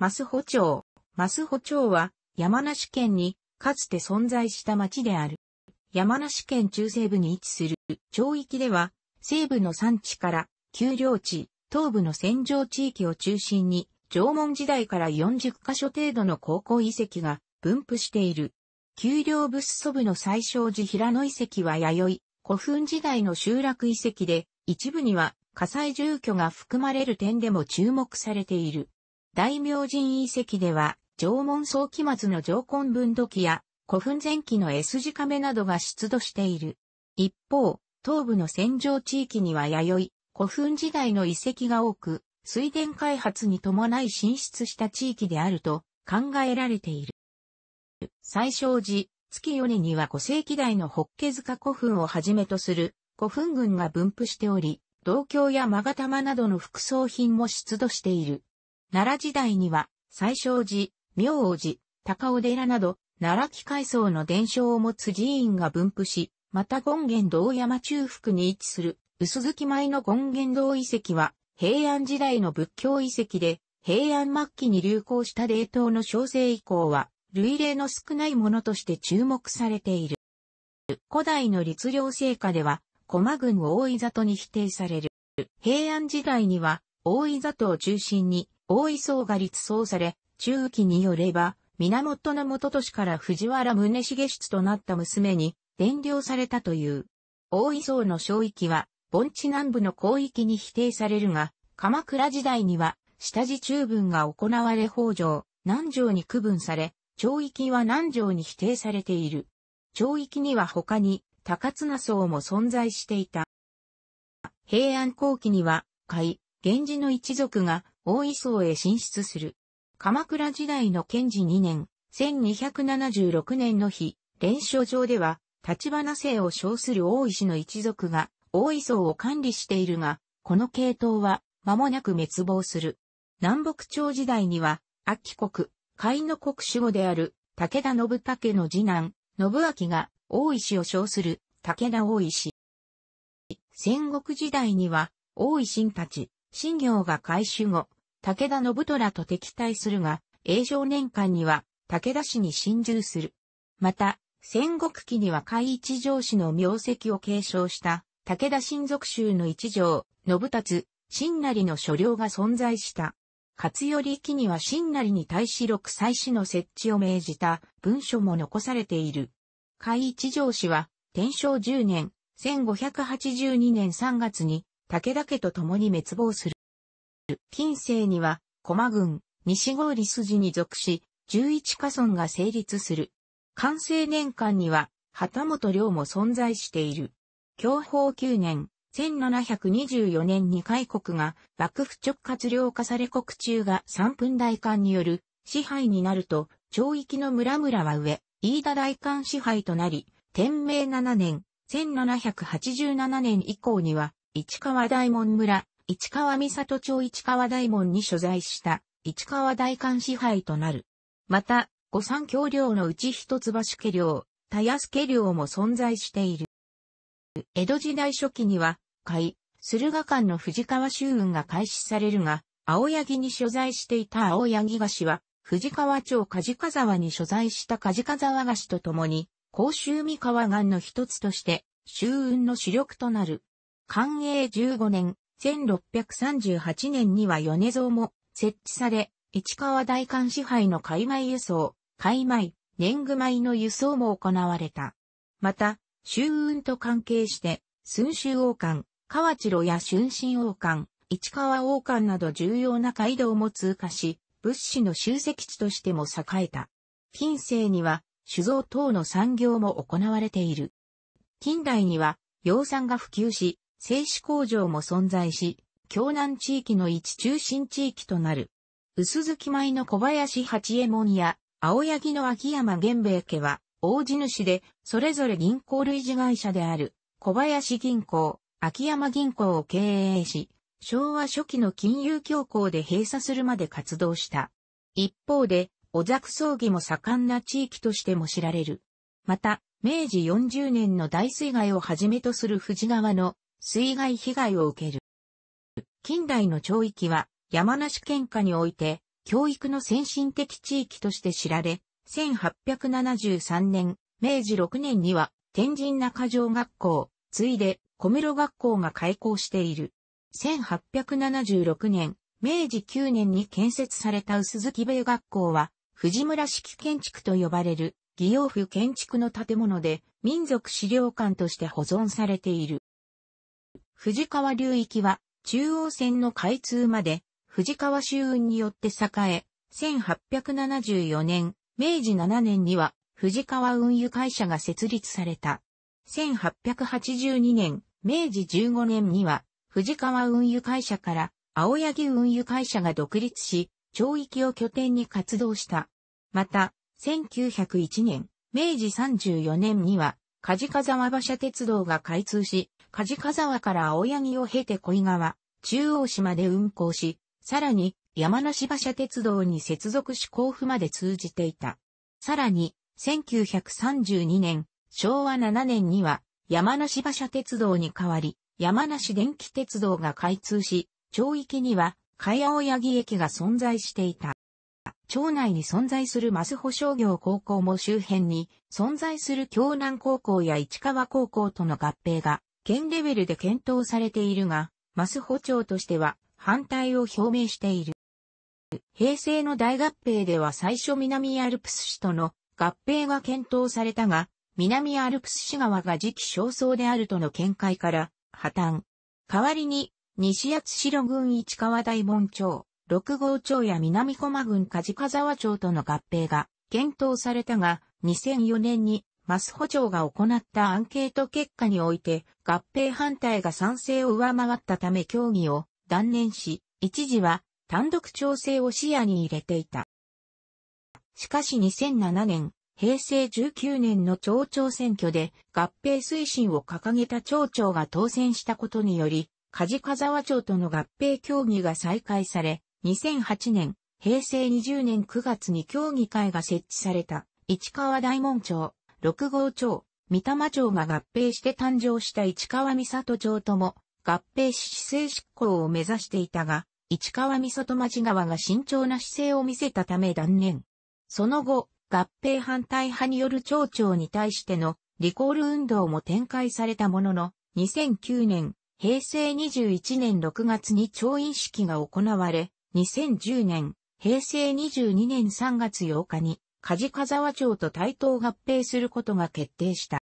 マスホ町。スホ町は山梨県にかつて存在した町である。山梨県中西部に位置する町域では西部の山地から丘陵地、東部の戦場地域を中心に縄文時代から40カ所程度の高校遺跡が分布している。丘陵物祖部の最小寺平野遺跡は弥生、古墳時代の集落遺跡で一部には火災住居が含まれる点でも注目されている。大明神遺跡では、縄文早期末の上根分土器や古墳前期の S 字亀などが出土している。一方、東部の戦場地域には弥生、古墳時代の遺跡が多く、水田開発に伴い進出した地域であると考えられている。最小寺、月米には5世紀代のホッケ塚古墳をはじめとする古墳群が分布しており、銅鏡やマガタマなどの副葬品も出土している。奈良時代には、最小寺、明王寺、高尾寺など、奈良機階層の伝承を持つ寺院が分布し、また権現堂山中腹に位置する、薄月前の権現堂遺跡は、平安時代の仏教遺跡で、平安末期に流行した霊凍の小生以降は、類例の少ないものとして注目されている。古代の律令聖火では、駒郡大井里に否定される。平安時代には、大井里を中心に、大磯が立葬され、中期によれば、源の元都市から藤原宗茂出となった娘に伝領されたという。大磯の小域は、盆地南部の広域に否定されるが、鎌倉時代には、下地中分が行われ北条、南条に区分され、長域は南条に否定されている。長域には他に、高綱層も存在していた。平安後期には、斐、源氏の一族が大磯へ進出する。鎌倉時代の賢治2年、1276年の日、連勝上では、立花姓を称する大石の一族が、大磯を管理しているが、この系統は、間もなく滅亡する。南北朝時代には、秋国、海の国守護である、武田信武の次男、信明が、大石を称する、武田大石。戦国時代には、大石たち、新行が改修後、武田信虎と敵対するが、永正年間には武田氏に侵入する。また、戦国期には海一条氏の名跡を継承した武田親族衆の一条、信達、新成の所領が存在した。勝頼期には新成に対し六祭祀の設置を命じた文書も残されている。海一条氏は、天正10年、1582年3月に武田家と共に滅亡する。近世には、駒郡、西郡筋に属し、11家村が成立する。完成年間には、旗本領も存在している。享保9年、1724年に開国が幕府直轄領化され国中が三分大官による支配になると、町域の村々は上、飯田大官支配となり、天明7年、1787年以降には市川大門村、市川三里町市川大門に所在した、市川大官支配となる。また、御三橋領のうち一橋家領、田安家領も存在している。江戸時代初期には、甲斐、駿河間の藤川舟運が開始されるが、青柳に所在していた青柳菓子は、藤川町梶賀沢に所在した梶賀沢菓子と共に、甲州三河岸の一つとして、舟運の主力となる。寛永15年、1638年には米蔵も設置され、市川大官支配の海外輸送、海外、年貢米の輸送も行われた。また、周運と関係して、寸州王冠、河内路や春新王冠、市川王冠など重要な街道も通過し、物資の集積地としても栄えた。近世には、酒造等の産業も行われている。近代には、養蚕が普及し、製紙工場も存在し、京南地域の一中心地域となる。薄月米の小林八右衛門や、青柳の秋山玄兵衛家は、大地主で、それぞれ銀行類似会社である、小林銀行、秋山銀行を経営し、昭和初期の金融恐慌で閉鎖するまで活動した。一方で、小作葬儀も盛んな地域としても知られる。また、明治40年の大水害をはじめとする富士川の水害被害を受ける。近代の町域は山梨県下において教育の先進的地域として知られ、1873年、明治6年には天神中城学校、ついで小室学校が開校している。1876年、明治9年に建設された薄月米学校は、藤村式建築と呼ばれる、義用府建築の建物で、民族資料館として保存されている。藤川流域は中央線の開通まで藤川周運によって栄え、1874年、明治7年には藤川運輸会社が設立された。1882年、明治15年には藤川運輸会社から青柳運輸会社が独立し、町域を拠点に活動した。また、1901年、明治34年には、梶川馬車鉄道が開通し、梶川沢から青柳を経て小井川、中央市まで運行し、さらに山梨馬車鉄道に接続し甲府まで通じていた。さらに、1932年、昭和7年には山梨馬車鉄道に代わり、山梨電気鉄道が開通し、町域には、茅青柳駅が存在していた。町内に存在するマス保商業高校も周辺に存在する京南高校や市川高校との合併が県レベルで検討されているが、マス補聴としては反対を表明している。平成の大合併では最初南アルプス市との合併が検討されたが、南アルプス市側が時期尚早であるとの見解から破綻。代わりに、西八代郡市川大門町、六号町や南駒郡梶川沢町との合併が検討されたが、2004年にマス補長が行ったアンケート結果において、合併反対が賛成を上回ったため協議を断念し、一時は単独調整を視野に入れていた。しかし2007年、平成19年の町長選挙で合併推進を掲げた町長が当選したことにより、梶川沢町との合併協議が再開され、2008年、平成20年9月に協議会が設置された、市川大門町、六号町、三玉町が合併して誕生した市川三里町とも合併し市政執行を目指していたが、市川三里町側が慎重な姿勢を見せたため断念。その後、合併反対派による町長に対してのリコール運動も展開されたものの、2009年、平成21年6月に調印式が行われ、2010年、平成22年3月8日に梶川町と対等合併することが決定した。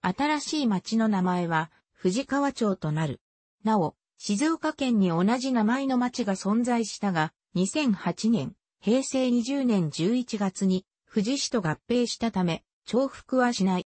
新しい町の名前は、藤川町となる。なお、静岡県に同じ名前の町が存在したが、2008年、平成20年11月に、富士市と合併したため、重複はしない。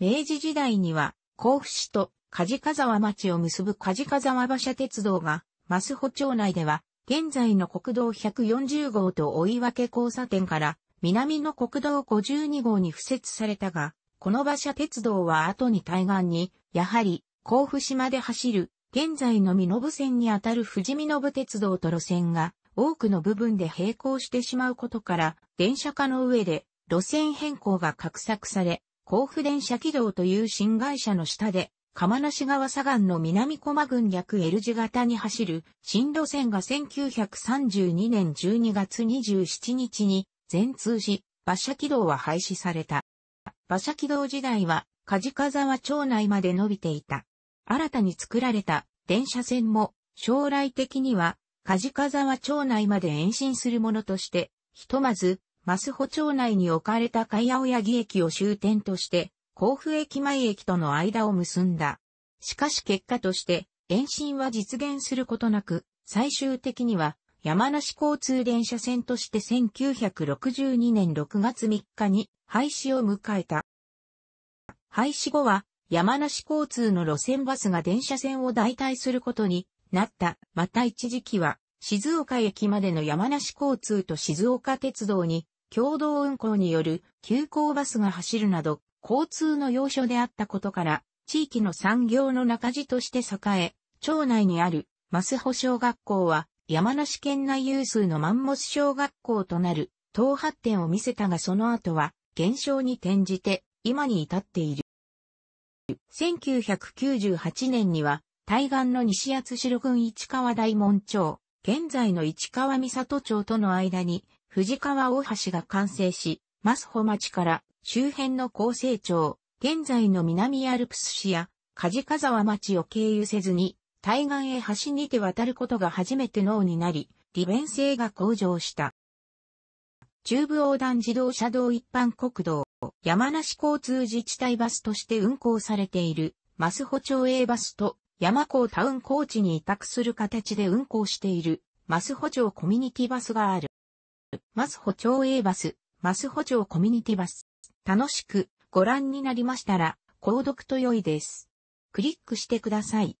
明治時代には、甲府市と梶川町を結ぶ梶川馬車鉄道が、増穂町内では、現在の国道140号と追分交差点から南の国道52号に付設されたが、この馬車鉄道は後に対岸に、やはり、甲府島で走る、現在の身延線にあたる富士見延鉄道と路線が、多くの部分で並行してしまうことから、電車化の上で、路線変更が画策され、甲府電車軌道という新会社の下で、釜無川左岸の南駒郡略 L 字型に走る新路線が1932年12月27日に全通し、馬車軌道は廃止された。馬車軌道時代は、梶川沢町内まで伸びていた。新たに作られた電車線も、将来的には、梶川沢町内まで延伸するものとして、ひとまず、スホ町内に置かれた貝青木駅を終点として、甲府駅前駅との間を結んだ。しかし結果として、延伸は実現することなく、最終的には山梨交通電車線として1962年6月3日に廃止を迎えた。廃止後は山梨交通の路線バスが電車線を代替することになった。また一時期は静岡駅までの山梨交通と静岡鉄道に共同運行による急行バスが走るなど交通の要所であったことから地域の産業の中地として栄え、町内にあるマスホ小学校は山梨県内有数のマンモス小学校となる、東発展を見せたがその後は、減少に転じて、今に至っている。1998年には、対岸の西厚代郡市川大門町、現在の市川三里町との間に、藤川大橋が完成し、益ホ町から周辺の厚生町、現在の南アルプス市や、梶川町を経由せずに、対岸へ橋にて渡ることが初めて脳になり、利便性が向上した。中部横断自動車道一般国道、山梨交通自治体バスとして運行されている、マスホ町 A バスと山高タウン高チに委託する形で運行している、マスホ町コミュニティバスがある。マスホ町 A バス、マスホ町コミュニティバス。楽しくご覧になりましたら、購読と良いです。クリックしてください。